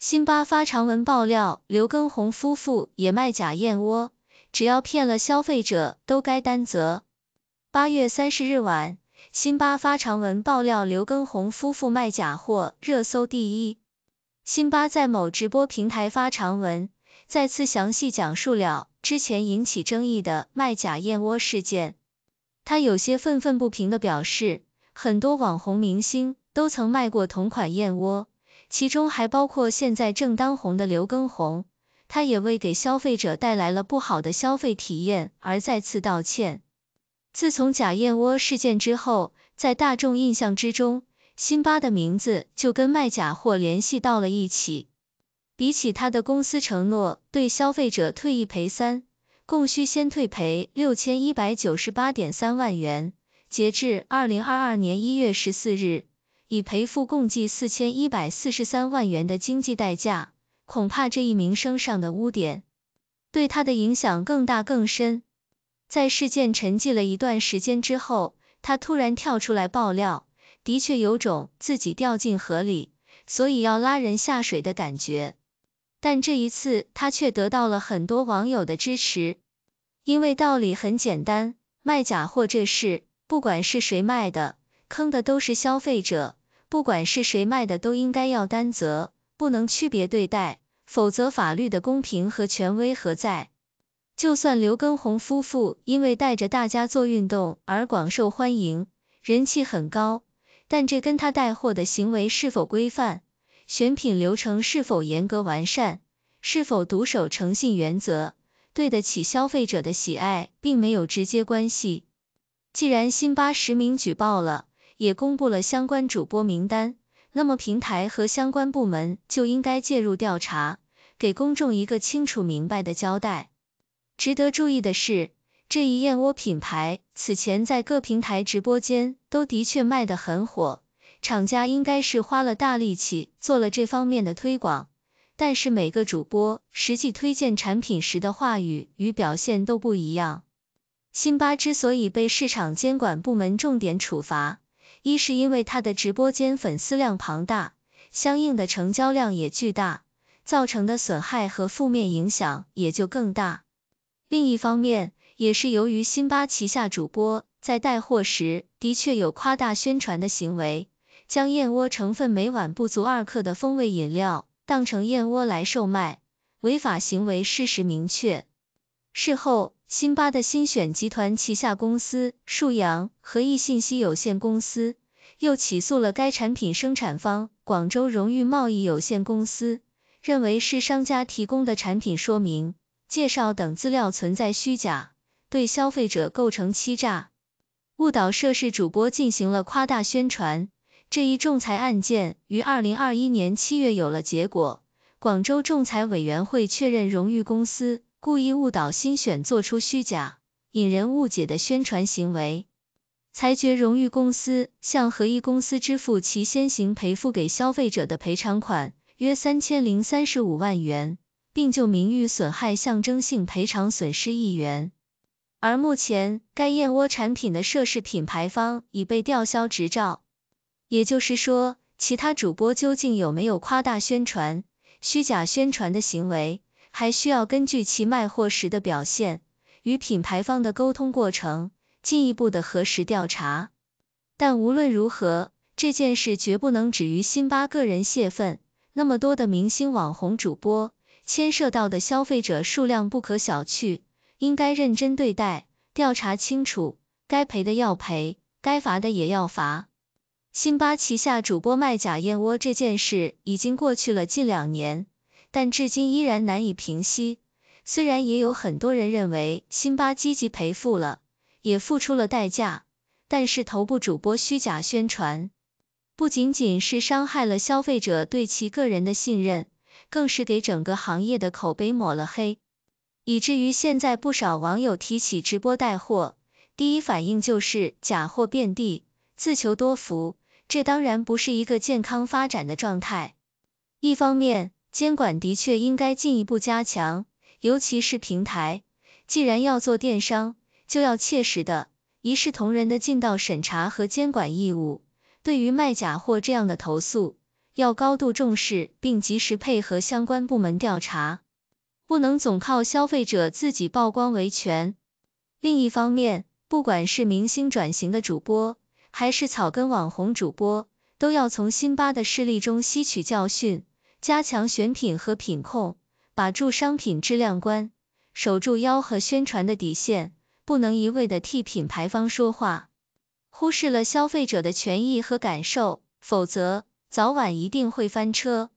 辛巴发长文爆料刘畊宏夫妇也卖假燕窝，只要骗了消费者都该担责。八月三十日晚，辛巴发长文爆料刘畊宏夫妇卖假货，热搜第一。辛巴在某直播平台发长文，再次详细讲述了之前引起争议的卖假燕窝事件。他有些愤愤不平地表示，很多网红明星都曾卖过同款燕窝。其中还包括现在正当红的刘畊宏，他也为给消费者带来了不好的消费体验而再次道歉。自从假燕窝事件之后，在大众印象之中，辛巴的名字就跟卖假货联系到了一起。比起他的公司承诺对消费者退一赔三，共需先退赔六千一百九十八点三万元，截至二零二二年一月十四日。已赔付共计四千一百四十三万元的经济代价，恐怕这一名声上的污点对他的影响更大更深。在事件沉寂了一段时间之后，他突然跳出来爆料，的确有种自己掉进河里，所以要拉人下水的感觉。但这一次他却得到了很多网友的支持，因为道理很简单，卖假货这事，不管是谁卖的，坑的都是消费者。不管是谁卖的，都应该要担责，不能区别对待，否则法律的公平和权威何在？就算刘畊宏夫妇因为带着大家做运动而广受欢迎，人气很高，但这跟他带货的行为是否规范、选品流程是否严格完善、是否独守诚信原则，对得起消费者的喜爱，并没有直接关系。既然辛巴实名举报了，也公布了相关主播名单，那么平台和相关部门就应该介入调查，给公众一个清楚明白的交代。值得注意的是，这一燕窝品牌此前在各平台直播间都的确卖得很火，厂家应该是花了大力气做了这方面的推广，但是每个主播实际推荐产品时的话语与表现都不一样。辛巴之所以被市场监管部门重点处罚。一是因为他的直播间粉丝量庞大，相应的成交量也巨大，造成的损害和负面影响也就更大。另一方面，也是由于辛巴旗下主播在带货时的确有夸大宣传的行为，将燕窝成分每碗不足二克的风味饮料当成燕窝来售卖，违法行为事实明确。事后，辛巴的新选集团旗下公司沭阳合亿信息有限公司又起诉了该产品生产方广州荣誉贸易有限公司，认为是商家提供的产品说明、介绍等资料存在虚假，对消费者构成欺诈、误导，涉事主播进行了夸大宣传。这一仲裁案件于二零二一年七月有了结果，广州仲裁委员会确认荣誉公司。故意误导、心选做出虚假、引人误解的宣传行为，裁决荣誉公司向合一公司支付其先行赔付给消费者的赔偿款约三千零三十五万元，并就名誉损害象征性赔偿损失一元。而目前该燕窝产品的涉事品牌方已被吊销执照，也就是说，其他主播究竟有没有夸大宣传、虚假宣传的行为？还需要根据其卖货时的表现，与品牌方的沟通过程，进一步的核实调查。但无论如何，这件事绝不能止于辛巴个人泄愤。那么多的明星网红主播，牵涉到的消费者数量不可小觑，应该认真对待，调查清楚，该赔的要赔，该罚的也要罚。辛巴旗下主播卖假燕窝这件事已经过去了近两年。但至今依然难以平息。虽然也有很多人认为辛巴积极赔付了，也付出了代价，但是头部主播虚假宣传，不仅仅是伤害了消费者对其个人的信任，更是给整个行业的口碑抹了黑。以至于现在不少网友提起直播带货，第一反应就是假货遍地，自求多福。这当然不是一个健康发展的状态。一方面，监管的确应该进一步加强，尤其是平台，既然要做电商，就要切实的一视同仁的尽到审查和监管义务。对于卖假货这样的投诉，要高度重视并及时配合相关部门调查，不能总靠消费者自己曝光维权。另一方面，不管是明星转型的主播，还是草根网红主播，都要从辛巴的事力中吸取教训。加强选品和品控，把住商品质量关，守住吆喝宣传的底线，不能一味的替品牌方说话，忽视了消费者的权益和感受，否则早晚一定会翻车。